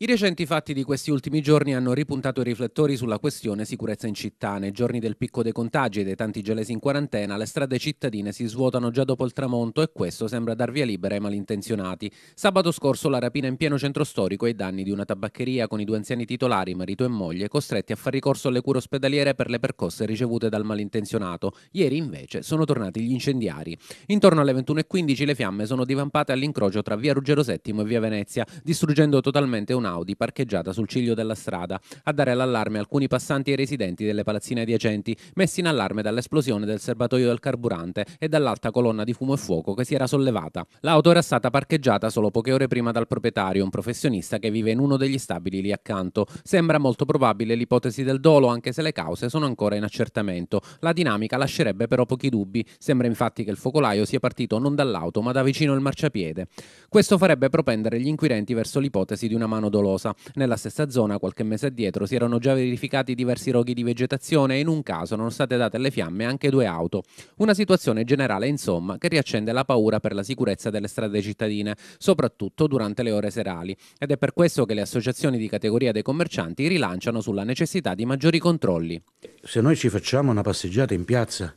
I recenti fatti di questi ultimi giorni hanno ripuntato i riflettori sulla questione sicurezza in città. Nei giorni del picco dei contagi e dei tanti gelesi in quarantena, le strade cittadine si svuotano già dopo il tramonto e questo sembra dar via libera ai malintenzionati. Sabato scorso la rapina in pieno centro storico e i danni di una tabaccheria con i due anziani titolari, marito e moglie, costretti a far ricorso alle cure ospedaliere per le percosse ricevute dal malintenzionato. Ieri invece sono tornati gli incendiari. Intorno alle 21.15 le fiamme sono divampate all'incrocio tra via Ruggero VII e via Venezia, distruggendo totalmente una un'Audi parcheggiata sul ciglio della strada, a dare l'allarme alcuni passanti e residenti delle palazzine adiacenti, messi in allarme dall'esplosione del serbatoio del carburante e dall'alta colonna di fumo e fuoco che si era sollevata. L'auto era stata parcheggiata solo poche ore prima dal proprietario, un professionista che vive in uno degli stabili lì accanto. Sembra molto probabile l'ipotesi del dolo, anche se le cause sono ancora in accertamento. La dinamica lascerebbe però pochi dubbi. Sembra infatti che il focolaio sia partito non dall'auto, ma da vicino il marciapiede. Questo farebbe propendere gli inquirenti verso l'ipotesi di una mano d'opera dolosa. Nella stessa zona, qualche mese addietro, si erano già verificati diversi roghi di vegetazione e in un caso non sono state date alle fiamme anche due auto. Una situazione generale, insomma, che riaccende la paura per la sicurezza delle strade cittadine, soprattutto durante le ore serali. Ed è per questo che le associazioni di categoria dei commercianti rilanciano sulla necessità di maggiori controlli. Se noi ci facciamo una passeggiata in piazza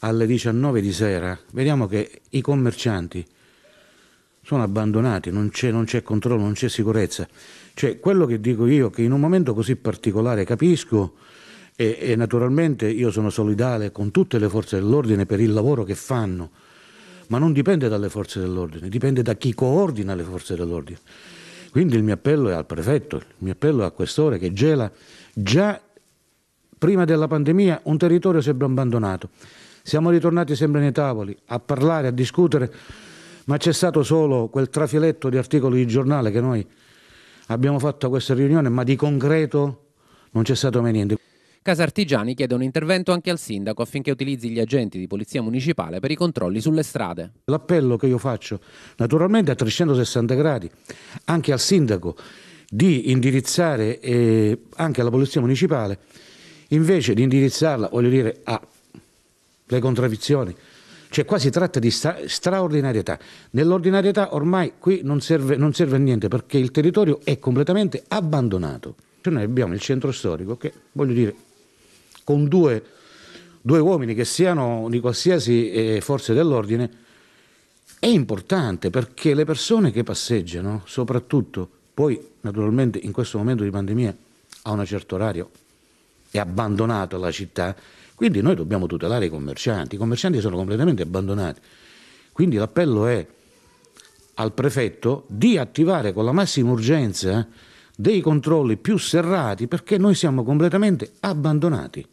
alle 19 di sera, vediamo che i commercianti sono abbandonati, non c'è, non c'è controllo, non c'è sicurezza. Cioè, quello che dico io, che in un momento così particolare capisco, e, e, naturalmente io sono solidale con tutte le forze dell'ordine per il lavoro che fanno, ma non dipende dalle forze dell'ordine, dipende da chi coordina le forze dell'ordine. Quindi il mio appello è al prefetto, il mio appello è a questore che gela già prima della pandemia un territorio sembra abbandonato. Siamo ritornati sempre nei tavoli a parlare, a discutere ma c'è stato solo quel trafiletto di articoli di giornale che noi abbiamo fatto a questa riunione, ma di concreto non c'è stato mai niente. Casa Artigiani chiede un intervento anche al sindaco affinché utilizzi gli agenti di polizia municipale per i controlli sulle strade. L'appello che io faccio naturalmente a 360 gradi anche al sindaco di indirizzare eh, anche alla polizia municipale invece di indirizzarla voglio dire alle contravvizioni cioè qua si tratta di stra straordinarietà. Nell'ordinarietà ormai qui non serve, non serve a niente perché il territorio è completamente abbandonato. Cioè noi abbiamo il centro storico che, voglio dire, con due, due uomini che siano di qualsiasi eh, forza dell'ordine, è importante perché le persone che passeggiano, soprattutto poi naturalmente in questo momento di pandemia a un certo orario è abbandonato la città, quindi noi dobbiamo tutelare i commercianti, i commercianti sono completamente abbandonati. Quindi l'appello è al prefetto di attivare con la massima urgenza dei controlli più serrati perché noi siamo completamente abbandonati.